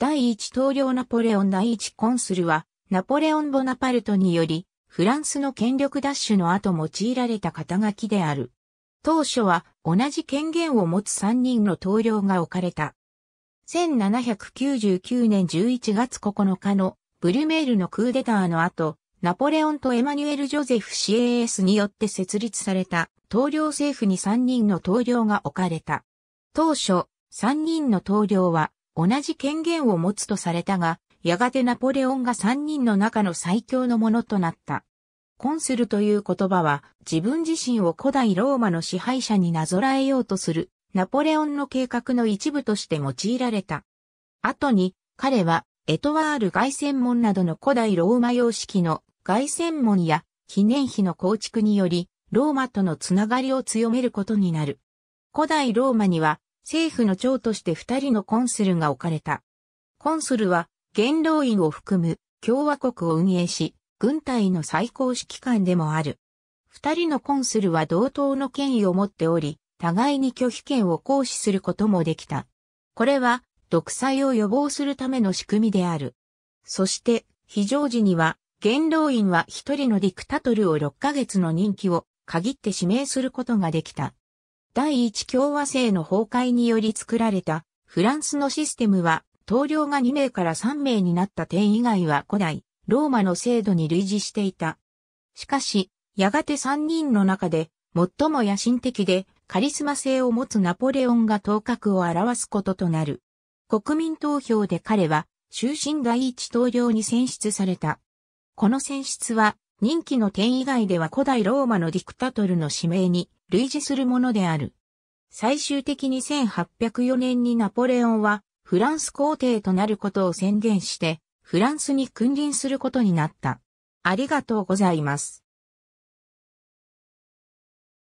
第一統領ナポレオン第一コンスルは、ナポレオン・ボナパルトにより、フランスの権力奪取の後用いられた肩書きである。当初は同じ権限を持つ3人の統領が置かれた。1799年11月9日のブルメールのクーデターの後、ナポレオンとエマニュエル・ジョゼフ CAS によって設立された統領政府に3人の統領が置かれた。当初、3人の統領は同じ権限を持つとされたが、やがてナポレオンが三人の中の最強のものとなった。コンスルという言葉は自分自身を古代ローマの支配者になぞらえようとするナポレオンの計画の一部として用いられた。後に彼はエトワール外旋門などの古代ローマ様式の外旋門や記念碑の構築によりローマとのつながりを強めることになる。古代ローマには政府の長として二人のコンスルが置かれた。コンスルは、元老院を含む共和国を運営し、軍隊の最高指揮官でもある。二人のコンスルは同等の権威を持っており、互いに拒否権を行使することもできた。これは、独裁を予防するための仕組みである。そして、非常時には、元老院は一人のディクタトルを6ヶ月の任期を限って指名することができた。第一共和制の崩壊により作られたフランスのシステムは、統領が2名から3名になった点以外は古代、ローマの制度に類似していた。しかし、やがて3人の中で、最も野心的でカリスマ性を持つナポレオンが頭角を表すこととなる。国民投票で彼は終身第一統領に選出された。この選出は任期の点以外では古代ローマのディクタトルの指名に類似するものである。最終的に1804年にナポレオンはフランス皇帝となることを宣言して、フランスに君臨することになった。ありがとうございます。